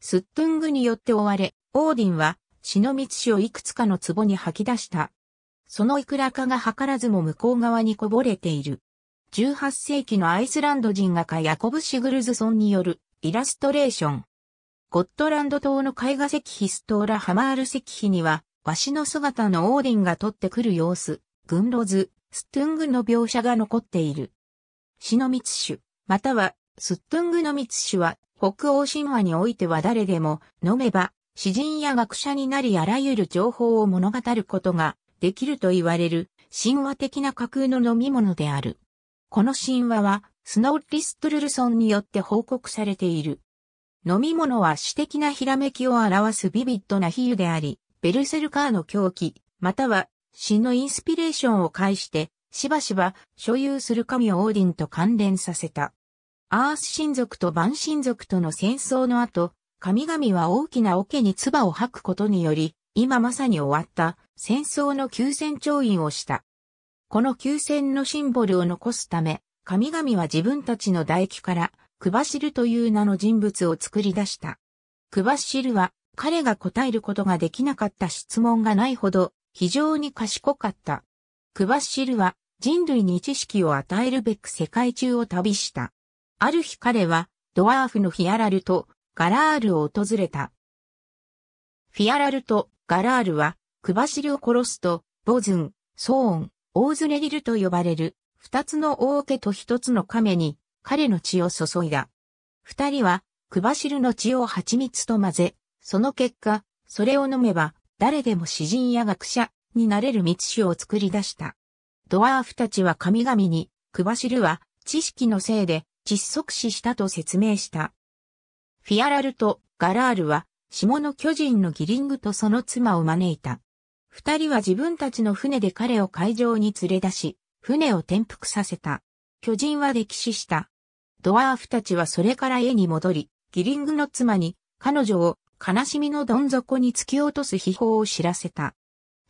スットングによって追われ、オーディンは、シノミツをいくつかの壺に吐き出した。そのいくらかが図らずも向こう側にこぼれている。18世紀のアイスランド人画家ヤコブ・シグルズソンによるイラストレーション。ゴットランド島の絵画石碑ストーラ・ハマール石碑には、わしの姿のオーディンが取ってくる様子、ンロ図、ストゥングの描写が残っている。シノミツ種、またはスットゥングのミツ種は北欧神話においては誰でも飲めば詩人や学者になりあらゆる情報を物語ることができると言われる神話的な架空の飲み物である。この神話はスノーリストルルソンによって報告されている。飲み物は詩的なひらめきを表すビビッドな比喩であり、ベルセルカーの狂気、または詩のインスピレーションを介して、しばしば所有する神をオーディンと関連させた。アース神族とバン神族との戦争の後、神々は大きな桶に唾を吐くことにより、今まさに終わった戦争の休戦調印をした。この休戦のシンボルを残すため、神々は自分たちの唾液から、クバシルという名の人物を作り出した。クバシルは、彼が答えることができなかった質問がないほど、非常に賢かった。クバシルは、人類に知識を与えるべく世界中を旅した。ある日彼は、ドワーフのフィアラルとガラールを訪れた。フィアラルとガラールは、クバシルを殺すと、ボズン、ソーン、オーズレリルと呼ばれる、二つの王家と一つの亀に、彼の血を注いだ。二人は、クバシルの血を蜂蜜と混ぜ、その結果、それを飲めば、誰でも詩人や学者になれる密酒を作り出した。ドワーフたちは神々に、クバシルは知識のせいで窒息死したと説明した。フィアラルとガラールは、下の巨人のギリングとその妻を招いた。二人は自分たちの船で彼を海上に連れ出し、船を転覆させた。巨人は溺死した。ドワーフたちはそれから家に戻り、ギリングの妻に彼女を悲しみのどん底に突き落とす秘宝を知らせた。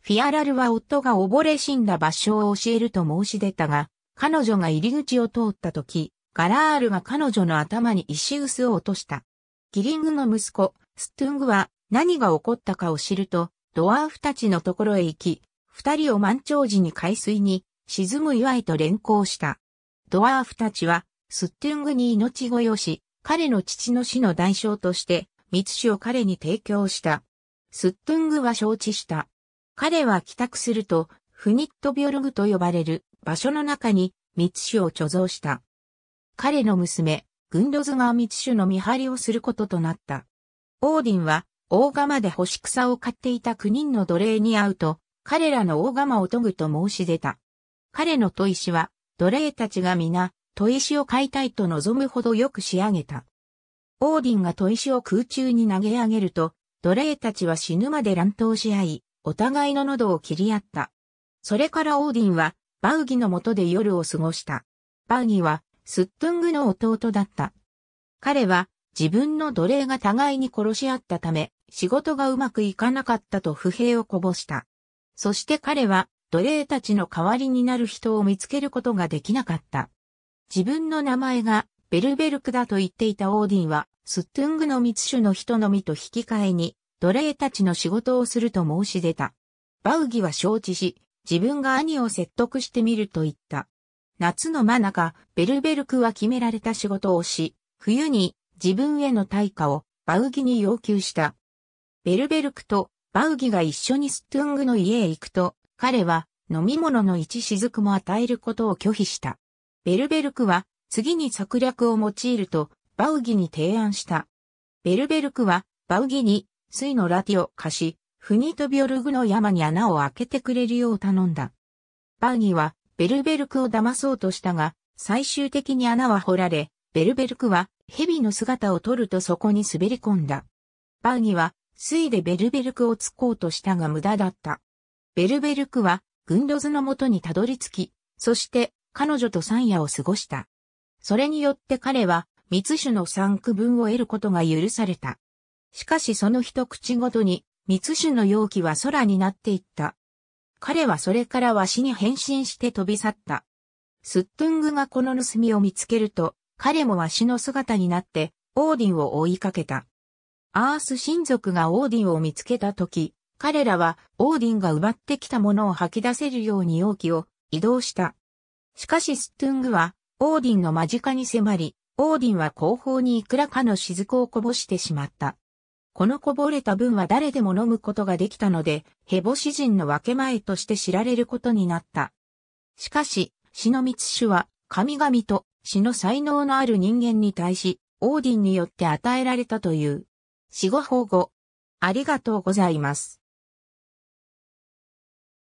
フィアラルは夫が溺れ死んだ場所を教えると申し出たが、彼女が入り口を通った時、ガラールが彼女の頭に石臼を落とした。ギリングの息子、ストゥングは何が起こったかを知ると、ドワーフたちのところへ行き、二人を満潮時に海水に沈む祝いと連行した。ドワーフたちは、スットィングに命乞いをし、彼の父の死の代償として、密酒を彼に提供した。スットィングは承知した。彼は帰宅すると、フニットビョルグと呼ばれる場所の中に密酒を貯蔵した。彼の娘、グンドズガーミツシュの見張りをすることとなった。オーディンは、大釜で干し草を買っていた9人の奴隷に会うと、彼らの大釜を研ぐと申し出た。彼の砥石は、奴隷たちが皆、砥石を買いたいと望むほどよく仕上げた。オーディンが砥石を空中に投げ上げると、奴隷たちは死ぬまで乱闘し合い、お互いの喉を切り合った。それからオーディンは、バウギの下で夜を過ごした。バウギは、スットングの弟だった。彼は自分の奴隷が互いに殺し合ったため、仕事がうまくいかなかったと不平をこぼした。そして彼は奴隷たちの代わりになる人を見つけることができなかった。自分の名前がベルベルクだと言っていたオーディンは、スットングの密種の人のみと引き換えに、奴隷たちの仕事をすると申し出た。バウギは承知し、自分が兄を説得してみると言った。夏の真中、ベルベルクは決められた仕事をし、冬に自分への対価をバウギに要求した。ベルベルクとバウギが一緒にストゥングの家へ行くと、彼は飲み物の一雫も与えることを拒否した。ベルベルクは次に策略を用いるとバウギに提案した。ベルベルクはバウギに水のラティを貸し、フニトビョルグの山に穴を開けてくれるよう頼んだ。バウギはベルベルクを騙そうとしたが、最終的に穴は掘られ、ベルベルクは蛇の姿を取るとそこに滑り込んだ。バーギは、水でベルベルクを突こうとしたが無駄だった。ベルベルクは、グンドズの元にたどり着き、そして彼女と三夜を過ごした。それによって彼は、密種の三区分を得ることが許された。しかしその一口ごとに、密種の容器は空になっていった。彼はそれからわしに変身して飛び去った。スットングがこの盗みを見つけると、彼もわしの姿になって、オーディンを追いかけた。アース親族がオーディンを見つけたとき、彼らはオーディンが奪ってきたものを吐き出せるように容器を移動した。しかしスットングは、オーディンの間近に迫り、オーディンは後方にいくらかの雫をこぼしてしまった。このこぼれた分は誰でも飲むことができたので、ヘボシ人の分け前として知られることになった。しかし、死の密種は、神々と詩の才能のある人間に対し、オーディンによって与えられたという。死後保護。ありがとうございます。